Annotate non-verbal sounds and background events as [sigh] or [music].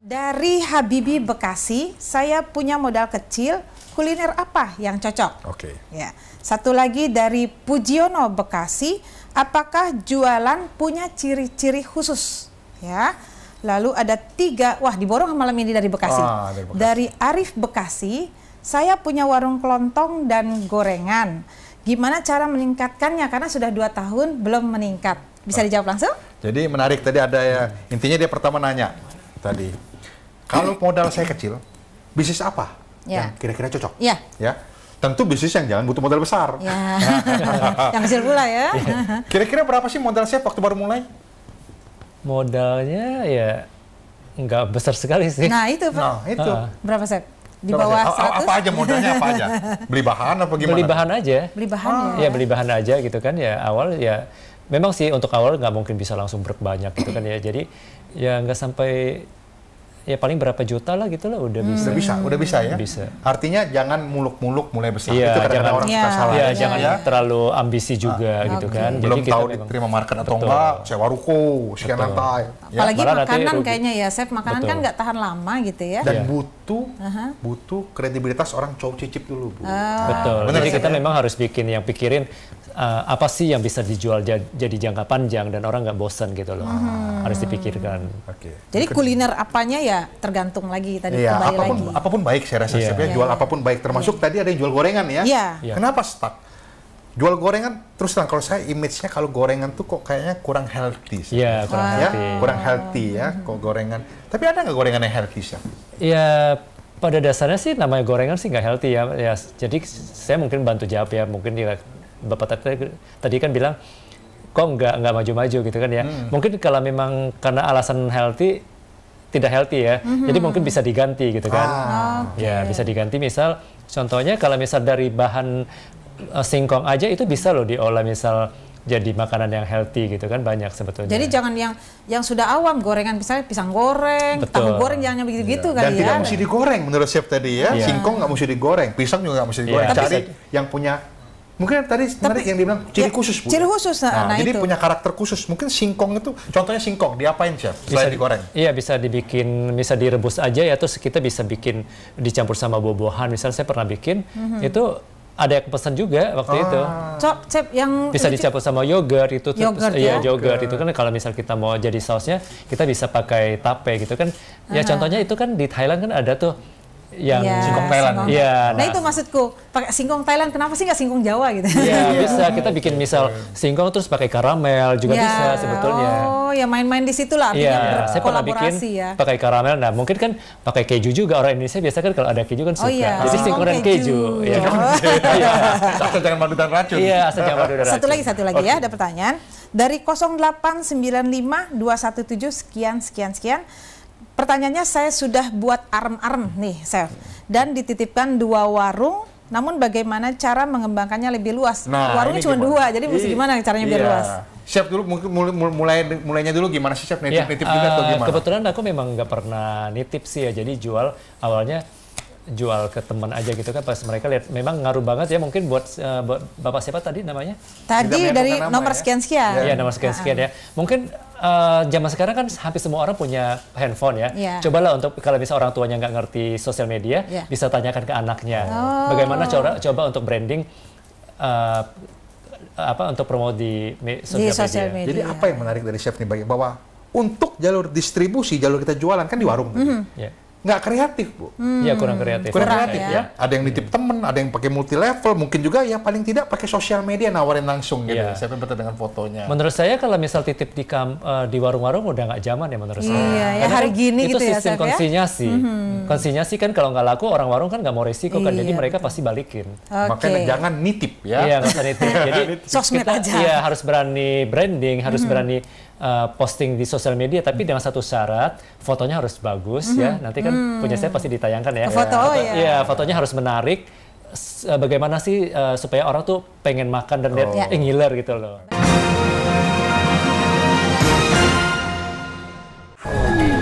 Dari Habibi Bekasi, saya punya modal kecil, kuliner apa yang cocok? Oke. Okay. Ya. Satu lagi dari Pujiono Bekasi, apakah jualan punya ciri-ciri khusus? Ya. Lalu ada tiga, wah diborong malam ini dari Bekasi. Ah, dari, Bekasi. dari Arif Bekasi, saya punya warung kelontong dan gorengan. Gimana cara meningkatkannya? Karena sudah dua tahun belum meningkat. Bisa ah. dijawab langsung? Jadi menarik tadi ada ya, intinya dia pertama nanya tadi kalau modal saya kecil, bisnis apa ya. yang kira-kira cocok? Ya. Ya. Tentu bisnis yang jangan butuh modal besar. Ya. [laughs] yang kecil pula ya. Iya. Kira-kira berapa sih modal saya waktu baru mulai? Modalnya ya nggak besar sekali sih. Nah itu Pak. Nah, itu. Uh. Berapa set? Di bawah seratus? Apa aja modalnya apa aja? [laughs] Beli bahan apa gimana? Beli bahan aja. Beli bahan ah. ya. ya. beli bahan aja gitu kan ya awal ya memang sih untuk awal nggak mungkin bisa langsung berbanyak gitu kan ya. Jadi ya nggak sampai ya paling berapa juta lah gitu lah udah hmm. bisa. Udah bisa, udah bisa ya. Bisa. Artinya jangan muluk-muluk mulai besar. Iya, itu jangan, orang ya. suka salah. Ya, ya, jangan ya. terlalu ambisi ah, juga ah, gitu okay. kan. Belum Jadi tahu kita diterima market atau betul. enggak, sewa ruko, sekian lantai. Ya. Apalagi Malah makanan kayaknya ya, Chef. Makanan kan betul. kan nggak tahan lama gitu ya. Dan ya. butuh uh -huh. butuh kredibilitas orang cowok cicip dulu, Bu. Oh. Nah, betul. Benar, Jadi kita ya? memang harus bikin yang pikirin uh, apa sih yang bisa dijual jadi jangka panjang dan orang nggak bosan gitu loh. Hmm. Harus dipikirkan. Okay. Jadi kuliner apanya ya tergantung lagi tadi ya, kembali apapun, lagi. Apapun baik saya rasa, yeah. Iya. Ya. jual iya. apapun baik termasuk yeah. tadi ada yang jual gorengan ya. Yeah. Iya. Kenapa stuck? Jual gorengan terus terang kalau saya image-nya kalau gorengan tuh kok kayaknya kurang healthy. Iya, yeah, kurang ah. healthy. Ya, kurang healthy ya kok gorengan. Tapi ada nggak gorengan yang healthy sih? Iya, pada dasarnya sih namanya gorengan sih nggak healthy ya. ya. Jadi saya mungkin bantu jawab ya, mungkin ya, Bapak tadi, tadi kan bilang kok nggak nggak maju-maju gitu kan ya. Hmm. Mungkin kalau memang karena alasan healthy tidak healthy ya. Mm-hmm. Jadi mungkin bisa diganti gitu kan. Ah, okay. Ya, bisa diganti misal contohnya kalau misal dari bahan uh, singkong aja itu bisa loh diolah misal jadi makanan yang healthy gitu kan banyak sebetulnya. Jadi jangan yang yang sudah awam gorengan misalnya pisang goreng, Betul. tahu goreng jangan begitu-gitu yeah. kan Dan ya. Dan tidak ya. mesti digoreng menurut chef tadi ya. Yeah. Singkong nggak mesti digoreng, pisang juga nggak mesti digoreng. Yeah. Cari yang punya Mungkin tadi menarik yang dibilang ciri ya, khusus. Bu. Ciri ya. khusus, nah, nah, nah, Jadi itu. punya karakter khusus. Mungkin singkong itu, contohnya singkong, diapain chef? Bisa digoreng? Iya, bisa dibikin, bisa direbus aja ya, terus kita bisa bikin dicampur sama buah-buahan. Misalnya saya pernah bikin, mm-hmm. itu ada yang pesan juga waktu ah. itu. Cep, cep yang bisa dicampur sama yogurt itu yogurt, iya, ya, iya yogurt itu kan kalau misal kita mau jadi sausnya kita bisa pakai tape gitu kan. Uh -huh. Ya ah. contohnya itu kan di Thailand kan ada tuh yang ya, singkong Thailand. Singkong. Ya, nah, nah itu maksudku pakai singkong Thailand kenapa sih nggak singkong Jawa gitu? Iya [laughs] bisa kita bikin misal iya. singkong terus pakai karamel juga ya. bisa sebetulnya. Oh ya main-main di situ lah. Iya saya pernah bikin ya. pakai karamel. Nah mungkin kan pakai keju juga orang Indonesia biasa kan kalau ada keju kan oh, suka. Oh, iya. Jadi singkong dan keju. Iya. [laughs] Ya. [laughs] asal jangan madu dan racun. Iya asal jangan madu dan racun. Satu lagi satu lagi okay. ya ada pertanyaan dari 0895217 sekian sekian sekian Pertanyaannya saya sudah buat arm-arm nih, Chef. Dan dititipkan dua warung, namun bagaimana cara mengembangkannya lebih luas? Nah, Warungnya cuma dua, jadi mesti gimana caranya biar biar luas? Chef dulu mulai mulai mulainya dulu gimana sih Chef nitip-nitip yeah. juga uh, atau eh, gimana? Kebetulan aku memang nggak pernah nitip sih ya, jadi jual awalnya jual ke teman aja gitu kan pas mereka lihat memang ngaruh banget ya mungkin buat, uh, buat bapak siapa tadi namanya tadi dari ya. iya, nomor sekian sekian ya. ya nomor sekian sekian ya mungkin uh, zaman sekarang kan hampir semua orang punya handphone ya ya. cobalah untuk kalau misalnya orang tuanya nggak ngerti sosial media ya. bisa tanyakan ke anaknya oh. bagaimana coba coba untuk branding uh, apa untuk promo di, sosial, media. media. Jadi apa yang menarik dari chef nih bahwa untuk jalur distribusi, jalur kita jualan kan di warung. Mm -hmm. kan? yeah nggak kreatif bu. Hmm. Ya kurang kreatif. Kurang kreatif ya. ya. Ada yang nitip temen, ada yang pakai multi level, mungkin juga ya paling tidak pakai sosial media nawarin langsung gitu. Ya. Siapa yang dengan fotonya. Menurut saya kalau misal titip di kam, uh, di warung-warung udah nggak zaman ya menurut saya. Iya, ya, hari gini itu gitu ya. Itu sistem ya? konsinyasi. Ya? Hmm. Konsinyasi kan kalau nggak laku orang warung kan nggak mau resiko kan, iya. jadi mereka pasti balikin. Okay. Makanya jangan nitip ya. Iya nggak usah nitip. [laughs] jadi sosmed kita, aja. Iya harus berani branding, harus hmm. berani uh, posting di sosial media, tapi dengan satu syarat fotonya harus bagus hmm. ya. Mhm. Nanti kan kan hmm. punya saya pasti ditayangkan ya. Foto ya. Foto, ya, iya, fotonya harus menarik. Eh, bagaimana sih uh, supaya orang tuh pengen makan dan lihat yeah. Oh. Eh, ngiler gitu loh. Nah.